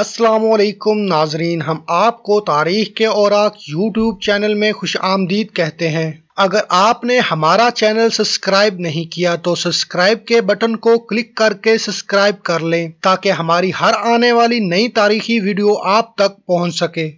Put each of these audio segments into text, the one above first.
असलम नाजरीन हम आपको तारीख के औरक यूट्यूब चैनल में खुश आमदीद कहते हैं अगर आपने हमारा चैनल सब्सक्राइब नहीं किया तो सब्सक्राइब के बटन को क्लिक करके सब्सक्राइब कर लें ताकि हमारी हर आने वाली नई तारीखी वीडियो आप तक पहुंच सके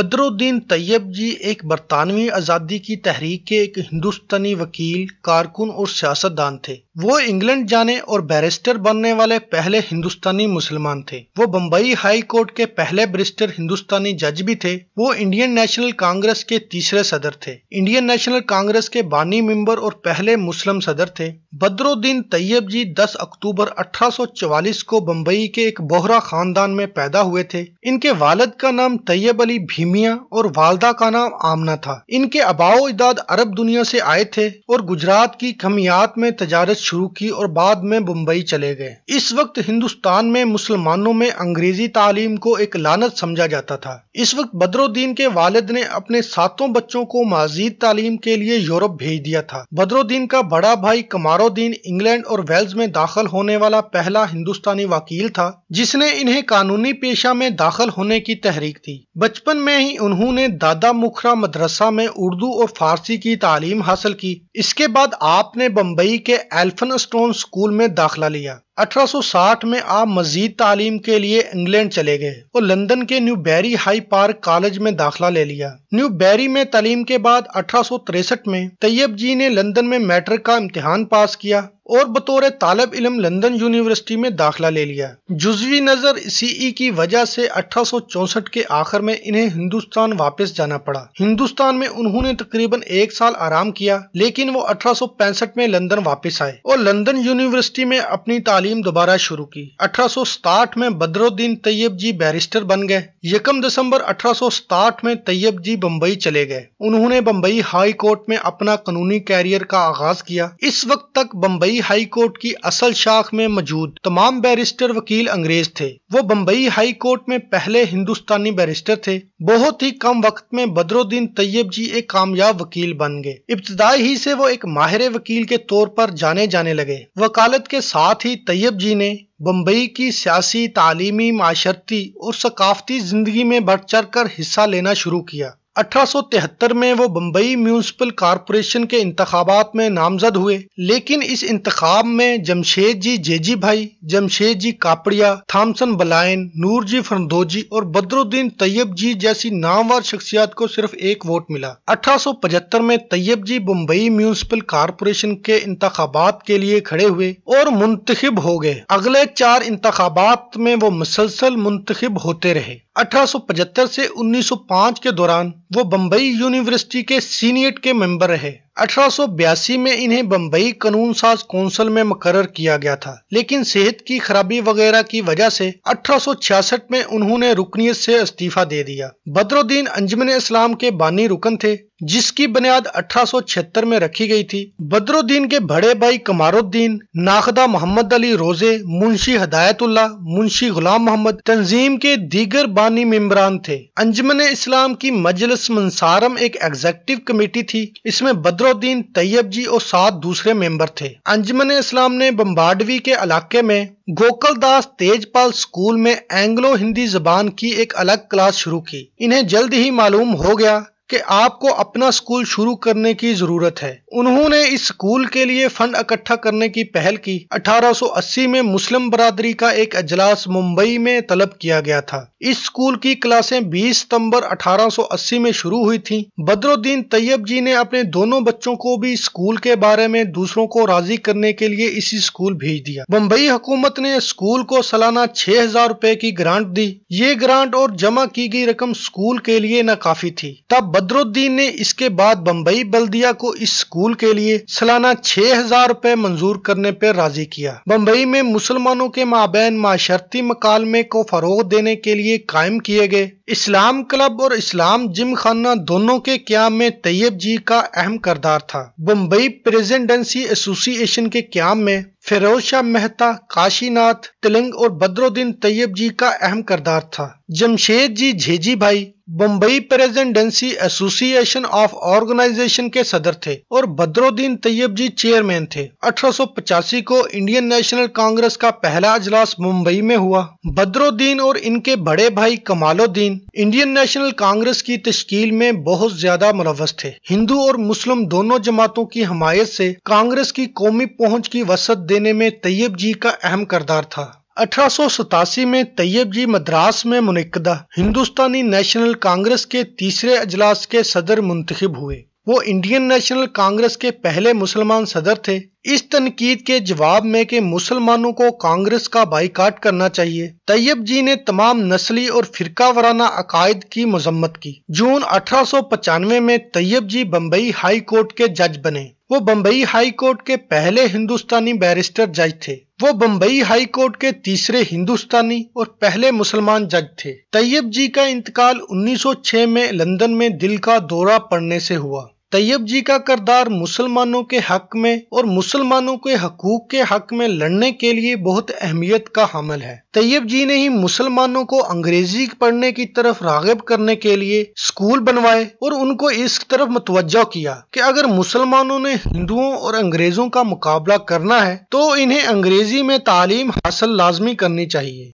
बदरुद्दीन तैयब जी एक बरतानवी आज़ादी की तहरीक के एक हिंदुस्तानी वकील कारकुन और सियासतदान थे वो इंग्लैंड जाने और बैरिस्टर बनने वाले पहले हिंदुस्तानी मुसलमान थे वो बम्बई हाई कोर्ट के पहले बैरिस्टर हिंदुस्तानी जज भी थे वो इंडियन नेशनल कांग्रेस के तीसरे सदर थे इंडियन नेशनल कांग्रेस के बानी मेंबर और पहले मुस्लिम सदर थे बद्रुद्दीन तैयब जी 10 अक्टूबर 1844 को बम्बई के एक बोहरा खानदान में पैदा हुए थे इनके वालद का नाम तैयब अली भीमिया और वालदा का नाम आमना था इनके अबाओ इदाद अरब दुनिया से आए थे और गुजरात की खमियात में तजारत शुरू की और बाद में बम्बई चले गए इस वक्त हिंदुस्तान में मुसलमानों में अंग्रेजी तालीम को एक लानत समझा जाता था इस वक्त बदरुद्दीन के वालिद ने अपने सातों बच्चों को मजीद तालीम के लिए यूरोप भेज दिया था बदरुद्दीन का बड़ा भाई कमारोद्दीन इंग्लैंड और वेल्स में दाखिल होने वाला पहला हिंदुस्तानी वकील था जिसने इन्हें कानूनी पेशा में दाखिल होने की तहरीक दी बचपन में ही उन्होंने दादा मुखरा मदरसा में उर्दू और फारसी की तालीम हासिल की इसके बाद आपने बम्बई के एल्फ एल्फनस्टोन स्कूल में दाखिला लिया 1860 में आप मजीद तालीम के लिए इंग्लैंड चले गए और लंदन के New Barry High Park College में दाखिला ले लिया न्यू बैरी में तालीम के बाद अठारह में तैयब जी ने लंदन में मैट्रिक का इम्तिहान पास किया और बतौर तालब इलम लंदन यूनिवर्सिटी में दाखिला ले लिया जुजवी नज़र सीई की वजह से 1864 के आखिर में इन्हें हिंदुस्तान वापस जाना पड़ा हिंदुस्तान में उन्होंने तकरीबन एक साल आराम किया लेकिन वो अठारह में लंदन वापस आए और लंदन यूनिवर्सिटी में अपनी तालीम तालीम दोबारा शुरू की 1867 में बद्रुद्दीन तैयब जी बैरिस्टर बन गए यकम दिसंबर 1867 में तैयब जी बम्बई चले गए उन्होंने बम्बई हाई कोर्ट में अपना कानूनी कैरियर का आगाज किया इस वक्त तक बम्बई हाई कोर्ट की असल शाख में मौजूद तमाम बैरिस्टर वकील अंग्रेज थे वो बम्बई हाई कोर्ट में पहले हिंदुस्तानी बैरिस्टर थे बहुत ही कम वक्त में बद्रुद्दीन तैयब जी एक कामयाब वकील बन गए इब्तदाई ही से वो एक माहिर वकील के तौर पर जाने जाने लगे वकालत के साथ ही तैयब जी ने बम्बई की सियासी तालीमी माशरती और सकाफ़ती ज़िंदगी में बढ़ चढ़ कर हिस्सा लेना शुरू किया 1873 में वो बम्बई म्यूनसिपल कॉरपोरेशन के इंतबात में नामजद हुए लेकिन इस इंतखाब में जमशेद जी जेजी भाई जमशेद जी कापड़िया थामसन बलायन नूर जी फरदोजी और बद्रुद्दीन तैयब जी जैसी नामवर शख्सियात को सिर्फ एक वोट मिला 1875 में तैयब जी बम्बई म्यूनसिपल कॉरपोरेशन के इंतबात के लिए खड़े हुए और मुंतखब हो गए अगले चार इंतबात में वो मुसलसल मुंतखब होते रहे 1875 से 1905 के दौरान वो बम्बई यूनिवर्सिटी के सीनियट के मेंबर रहे 1882 में इन्हें बम्बई कानून साज कौंसिल में मुकर किया गया था लेकिन सेहत की खराबी वगैरह की वजह से 1866 में उन्होंने रुकनीत से इस्तीफा दे दिया बदरुद्दीन अंजमन इस्लाम के बानी रुकन थे जिसकी बुनियाद 1876 में रखी गई थी बदरुद्दीन के बड़े भाई कमारुद्दीन नाखदा मोहम्मद अली रोजे मुंशी हदायतुल्ला मुंशी गुलाम मोहम्मद तंजीम के दीगर बानी मेम्बरान थे अंजमन इस्लाम की मजलिस मंसारम एक एग्जेक्टिव कमेटी थी इसमें बदर बदरुद्दीन तैयब जी और सात दूसरे मेंबर थे अंजमन इस्लाम ने बम्बाडवी के इलाके में गोकल दास तेजपाल स्कूल में एंग्लो हिंदी जबान की एक अलग क्लास शुरू की इन्हें जल्द ही मालूम हो गया कि आपको अपना स्कूल शुरू करने की जरूरत है उन्होंने इस स्कूल के लिए फंड इकट्ठा करने की पहल की 1880 में मुस्लिम बरादरी का एक अजलास मुंबई में तलब किया गया था इस स्कूल की क्लासें 20 सितंबर 1880 में शुरू हुई थी बदरुद्दीन तैयब जी ने अपने दोनों बच्चों को भी स्कूल के बारे में दूसरों को राजी करने के लिए इसी स्कूल भेज दिया बम्बई हुकूमत ने स्कूल को सालाना छह हजार की ग्रांट दी ये ग्रांट और जमा की गई रकम स्कूल के लिए नाकाफी थी तब बद्रुद्दीन ने इसके बाद बम्बई बल्दिया को इस स्कूल के लिए सालाना छह हजार रूपए मंजूर करने पर राजी किया बम्बई में मुसलमानों के माबेन माशर्ती मकालमे को फरोग देने के लिए कायम किए गए इस्लाम क्लब और इस्लाम जिम खाना दोनों के क्याम में तैयब जी का अहम करदार था बम्बई प्रेजिडेंसी एसोसिएशन के क्याम में फिरोज शाह मेहता काशीनाथ तिलंग और बद्रुद्दीन तैयब जी का अहम करदार था Jamshed ji Jejeebhoy Bombay presidency association of organisation के सदर थे और बद्रुद्दीन तैयब जी चेयरमैन थे 1885 को इंडियन नेशनल कांग्रेस का पहला अजलास मुंबई में हुआ बद्रुद्दीन और इनके बड़े भाई कमालुद्दीन इंडियन नेशनल कांग्रेस की तश्कील में बहुत ज्यादा मुलवस थे हिंदू और मुस्लिम दोनों जमातों की हमायत से कांग्रेस की कौमी पहुंच की वसत देने में तैयब जी का अहम करदार था अठारह में तैयब जी मद्रास में मुनदा हिंदुस्तानी नेशनल कांग्रेस के तीसरे अजलास के सदर मुंतखब हुए वो इंडियन नेशनल कांग्रेस के पहले मुसलमान सदर थे इस तनकीद के जवाब में के मुसलमानों को कांग्रेस का बाईकाट करना चाहिए तैयब जी ने तमाम नस्ली और फिरका वराना अकायद की मजम्मत की जून अठारह में तैयब जी बम्बई हाई कोर्ट के जज बने वो बम्बई हाई कोर्ट के पहले हिंदुस्तानी बैरिस्टर जज थे वो बम्बई हाई कोर्ट के तीसरे हिंदुस्तानी और पहले मुसलमान जज थे तैयब जी का इंतकाल 1906 में लंदन में दिल का दौरा पड़ने से हुआ तैयब जी का करदार मुसलमानों के हक में और मुसलमानों के हकूक के हक में लड़ने के लिए बहुत अहमियत का हमल है तैयब जी ने ही मुसलमानों को अंग्रेजी पढ़ने की तरफ रागब करने के लिए स्कूल बनवाए और उनको इस तरफ मतवजा किया कि अगर मुसलमानों ने हिंदुओं और अंग्रेजों का मुकाबला करना है तो इन्हें अंग्रेजी में तालीम हासिल लाजमी करनी चाहिए